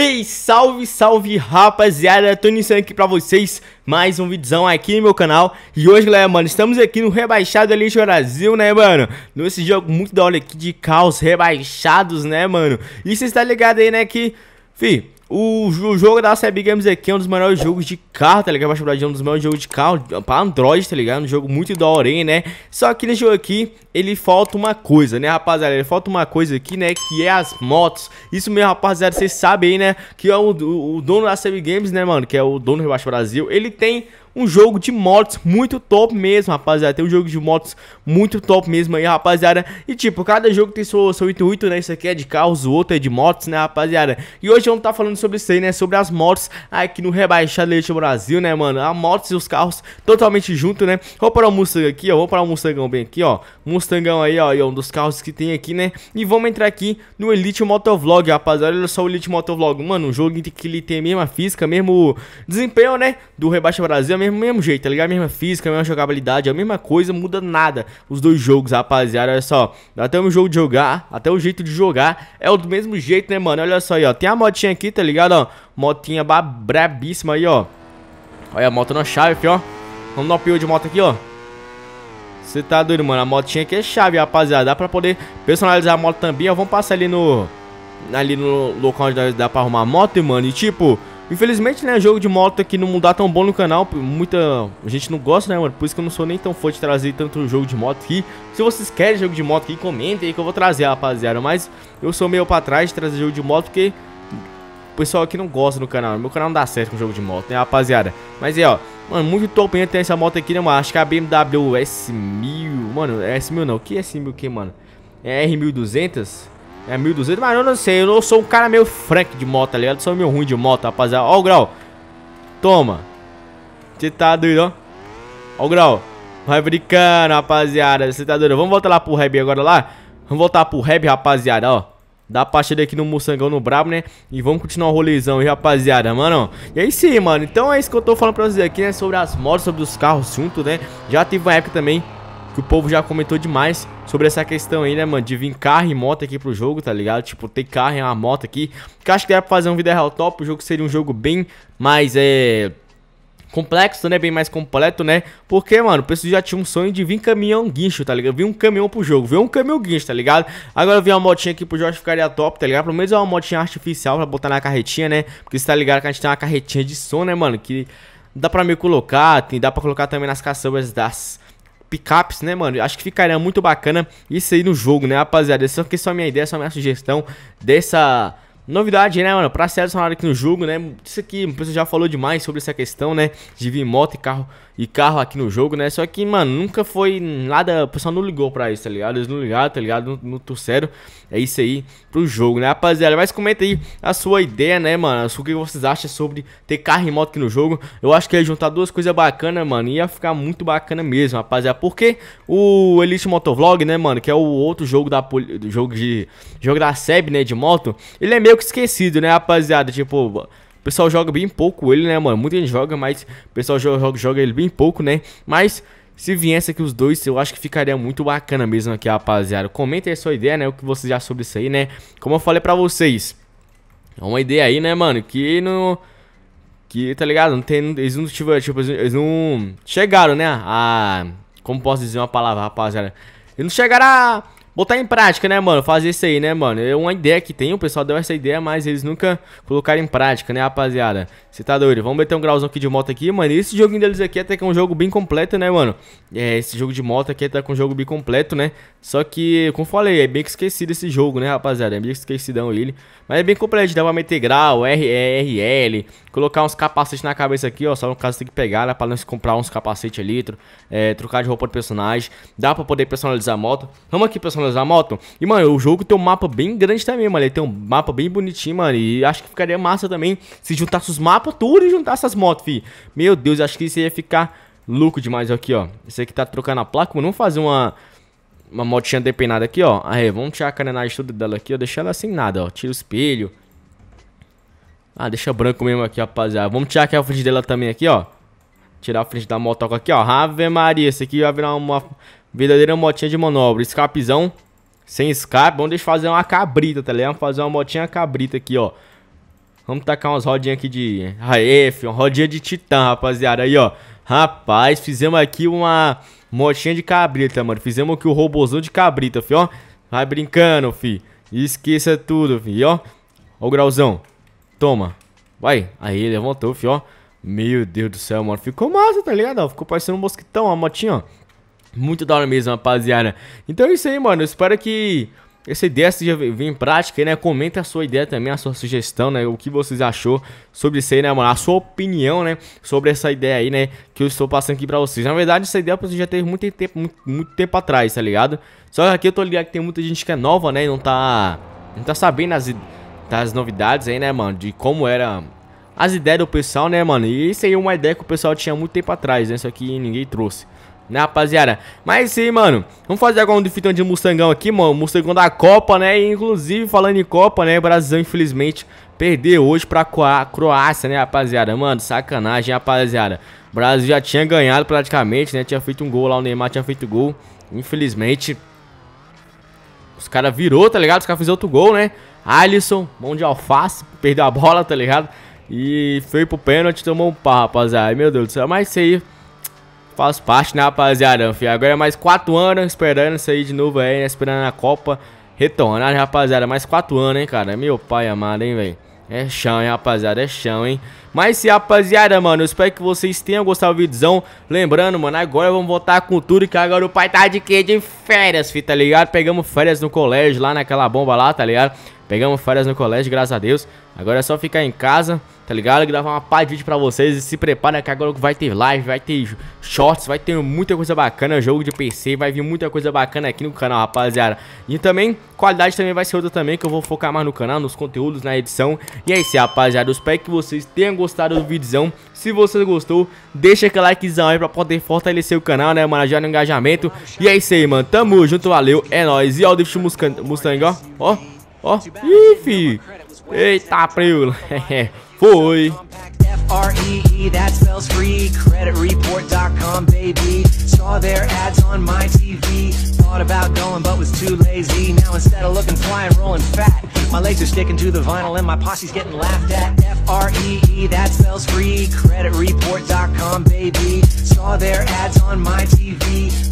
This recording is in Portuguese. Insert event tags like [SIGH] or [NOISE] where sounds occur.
Ei, salve, salve rapaziada, tô iniciando aqui pra vocês, mais um vídeozão aqui no meu canal E hoje, galera, mano, estamos aqui no rebaixado Elite Brasil, né, mano? Nesse jogo muito da hora aqui de caos, rebaixados, né, mano? E você está ligado aí, né, que... fi, o, o, jogo da CB Games aqui é um dos melhores jogos de carro, tá ligado? Baixa é um dos melhores jogos de carro pra Android, tá ligado? Um jogo muito da hora, né? Só que nesse jogo aqui, ele falta uma coisa, né, rapaziada? Ele falta uma coisa aqui, né, que é as motos. Isso mesmo, rapaziada, vocês sabem aí, né, que é o, o, o dono da CB Games, né, mano, que é o dono do Rebaixo Brasil, ele tem um jogo de motos muito top mesmo, rapaziada. Tem um jogo de motos muito top mesmo aí, rapaziada. E tipo, cada jogo tem seu, seu intuito, né? Isso aqui é de carros, o outro é de motos, né, rapaziada? E hoje vamos estar tá falando sobre isso aí, né? Sobre as motos aqui no Rebaixado Leite Brasil, né, mano? A motos e os carros totalmente junto, né? Vou para o Mustang aqui, ó. Vou para o Mustangão bem aqui, ó. Mustangão aí, ó. E é um dos carros que tem aqui, né? E vamos entrar aqui no Elite Motovlog, rapaziada. Olha só o Elite Motovlog. Mano, um jogo que ele tem a mesma física, mesmo desempenho, né? Do Rebaixa Brasil, a mesma mesmo, mesmo jeito, tá ligado? A mesma física, a mesma jogabilidade, a mesma coisa, muda nada os dois jogos, rapaziada. Olha só, até o jogo de jogar, até o jeito de jogar é o do mesmo jeito, né, mano? Olha só aí, ó. Tem a motinha aqui, tá ligado? Ó, motinha brabíssima aí, ó. Olha a moto na chave aqui, ó. Vamos dar um de moto aqui, ó. Você tá doido, mano. A motinha aqui é chave, rapaziada. Dá pra poder personalizar a moto também, ó. Vamos passar ali no... Ali no local onde dá pra arrumar a moto, mano. E tipo... Infelizmente, né, jogo de moto aqui não dá tão bom no canal, muita gente não gosta, né, mano? Por isso que eu não sou nem tão fã de trazer tanto jogo de moto aqui. Se vocês querem jogo de moto aqui, comentem aí que eu vou trazer, rapaziada. Mas eu sou meio pra trás de trazer jogo de moto porque o pessoal aqui não gosta no canal. Meu canal não dá certo com jogo de moto, né, rapaziada? Mas é, ó, mano, muito top tem essa moto aqui, né, mano? Acho que é a BMW S1000, mano, S1000 não, que S1000 que, mano? É R1200? É 1200, mas eu não sei, eu sou um cara meio frank de moto, tá ligado? Sou meio ruim de moto, rapaziada. Ó o grau. Toma. Você tá doido, ó. Ó o grau. Vai brincando, rapaziada. Você tá doido. Vamos voltar lá pro Reb agora lá. Vamos voltar pro Reb, rapaziada, ó. Dá partida aqui no Moçangão, no Brabo, né? E vamos continuar o rolezão aí, rapaziada, mano. E é aí sim, mano. Então é isso que eu tô falando pra vocês aqui, né? Sobre as motos, sobre os carros junto, né? Já teve uma época também que o povo já comentou demais sobre essa questão aí, né, mano? De vir carro e moto aqui pro jogo, tá ligado? Tipo, ter carro e uma moto aqui. Que acho que dá pra fazer um vídeo real top. O jogo seria um jogo bem mais, é complexo, né? Bem mais completo, né? Porque, mano, o pessoal já tinha um sonho de vir caminhão guincho, tá ligado? Vir um caminhão pro jogo, vir um caminhão guincho, tá ligado? Agora vir uma motinha aqui pro Jorge ficaria top, tá ligado? Pelo menos é uma motinha artificial pra botar na carretinha, né? Porque você tá ligado que a gente tem uma carretinha de som, né, mano? Que dá pra me colocar, tem, dá pra colocar também nas caçambas das picapes, né, mano? Acho que ficaria muito bacana isso aí no jogo, né, rapaziada? Essa aqui é só minha ideia, só minha sugestão dessa Novidade, né, mano? Pra ser sonar aqui no jogo, né? Isso aqui, o pessoal já falou demais sobre essa questão, né? De vir moto e carro e carro aqui no jogo, né? Só que, mano, nunca foi nada. O pessoal não ligou pra isso, tá ligado? Eles não ligaram, tá ligado? Não, não torceram. É isso aí pro jogo, né, rapaziada? Mas comenta aí a sua ideia, né, mano? O que vocês acham sobre ter carro e moto aqui no jogo? Eu acho que ia juntar duas coisas bacanas, mano. Ia ficar muito bacana mesmo, rapaziada. Porque o Elite Motovlog, né, mano? Que é o outro jogo da jogo de jogo da SEB, né? De moto, ele é meio que esquecido, né, rapaziada? Tipo, o pessoal joga bem pouco ele, né, mano? Muita gente joga, mas o pessoal joga, joga, joga ele bem pouco, né? Mas se viesse aqui os dois, eu acho que ficaria muito bacana mesmo aqui, rapaziada. Comenta aí a sua ideia, né? O que você já sobre isso aí, né? Como eu falei pra vocês, é uma ideia aí, né, mano? Que não... Que, tá ligado? Não tem, eles não tiveram, tipo, eles não chegaram, né? A... Como posso dizer uma palavra, rapaziada? Eles não chegaram a botar em prática, né, mano? Fazer isso aí, né, mano? É uma ideia que tem, o pessoal deu essa ideia, mas eles nunca colocaram em prática, né, rapaziada? Você tá doido? Vamos meter um grauzão aqui de moto aqui, mano. E esse joguinho deles aqui até que é um jogo bem completo, né, mano? É, esse jogo de moto aqui tá com é um jogo bem completo, né? Só que, como falei, é bem esquecido esse jogo, né, rapaziada? É bem esquecidão ele. Mas é bem completo, dá pra meter grau, L, colocar uns capacetes na cabeça aqui, ó. Só no caso tem que pegar, né, pra não se comprar uns capacetes ali, tro é, trocar de roupa do personagem. Dá pra poder personalizar a moto. Vamos aqui personalizar mano, moto. E, mano, o jogo tem um mapa bem grande também, mano. Ele tem um mapa bem bonitinho, mano. E acho que ficaria massa também se juntasse os mapas tudo e juntasse as motos, fi. Meu Deus, acho que isso ia ficar louco demais aqui, ó. Esse aqui tá trocando a placa, mano. Vamos fazer uma... Uma motinha depenada aqui, ó. Aí, vamos tirar a carenagem toda dela aqui, ó. Deixar ela sem nada, ó. Tira o espelho. Ah, deixa branco mesmo aqui, rapaziada. Vamos tirar aqui a frente dela também aqui, ó. Tirar a frente da moto aqui, ó. Ave Maria, esse aqui vai virar uma, Verdadeira motinha de manobra. Escapizão sem escape. Vamos deixar fazer uma cabrita, tá ligado? Vamos fazer uma motinha cabrita aqui, ó. Vamos tacar umas rodinhas aqui de AF, uma rodinha de titã, rapaziada. Aí, ó. Rapaz, fizemos aqui uma motinha de cabrita, mano. Fizemos aqui o robozão de cabrita, fi, ó. Vai brincando, fi. Esqueça tudo, fi, ó. Ó o grauzão. Toma. Vai. Aí, levantou, fi, ó. Meu Deus do céu, mano. Ficou massa, tá ligado? Ficou parecendo um mosquitão, a motinha, ó. Muito da hora mesmo, rapaziada. Então é isso aí, mano. Eu espero que essa ideia seja vir em prática, né? Comenta a sua ideia também, a sua sugestão, né? O que vocês achou sobre isso aí, né, mano? A sua opinião, né? Sobre essa ideia aí, né? Que eu estou passando aqui pra vocês. Na verdade, essa ideia eu já teve muito tempo, muito, muito tempo atrás, tá ligado? Só que aqui eu tô ligado que tem muita gente que é nova, né? E não tá. Não tá sabendo as, das novidades aí, né, mano? De como era as ideias do pessoal, né, mano? E isso aí é uma ideia que o pessoal tinha muito tempo atrás, né? Só que ninguém trouxe né, rapaziada? Mas sim, mano, vamos fazer agora um defeatão de Mustangão aqui, mano, Mustangão da Copa, né, e, inclusive, falando em Copa, né, o Brasil, infelizmente, perdeu hoje pra Croácia, né, rapaziada? Mano, sacanagem, rapaziada. O Brasil já tinha ganhado praticamente, né, tinha feito um gol lá, o Neymar tinha feito gol, infelizmente... Os caras virou, tá ligado? Os caras fizeram outro gol, né? Alisson, mão de alface, perdeu a bola, tá ligado? E foi pro pênalti, tomou um pá, rapaziada. Ai, meu Deus do céu, mas isso aí... Faz parte, né, rapaziada? Filho? Agora é mais 4 anos esperando isso aí de novo aí, né? Esperando a Copa retornar, né, rapaziada. Mais 4 anos, hein, cara? Meu pai amado, hein, velho? É chão, hein, rapaziada, é chão, hein Mas se rapaziada, mano, eu espero que vocês tenham gostado do vídeozão Lembrando, mano, agora vamos voltar com tudo Que agora o pai tá de quê? De férias, fi, tá ligado? Pegamos férias no colégio, lá naquela bomba lá, tá ligado? Pegamos férias no colégio, graças a Deus. Agora é só ficar em casa, tá ligado? Gravar uma pá de vídeo pra vocês e se prepara que agora vai ter live, vai ter shorts, vai ter muita coisa bacana, jogo de PC, vai vir muita coisa bacana aqui no canal, rapaziada. E também, qualidade também vai ser outra também, que eu vou focar mais no canal, nos conteúdos, na edição. E é isso, rapaziada. Eu espero que vocês tenham gostado do vídeozão. Se você gostou, deixa aquele likezão aí pra poder fortalecer o canal, né, mano? Já no engajamento. E é isso aí, mano. Tamo junto, valeu, é nóis. E ó, o Mustang, ó. Ó. Ó, ih, fi. Eita, primo. [LAUGHS] Foi. R-E-E, that spells free. Creditreport.com, baby. Saw their ads on my TV. Thought about going, but was too lazy. Now instead of looking fly, rolling fat. My legs are sticking to the vinyl, and my posse's getting laughed at. F-R-E-E, that spells free. Creditreport.com, baby. Saw their ads on my TV.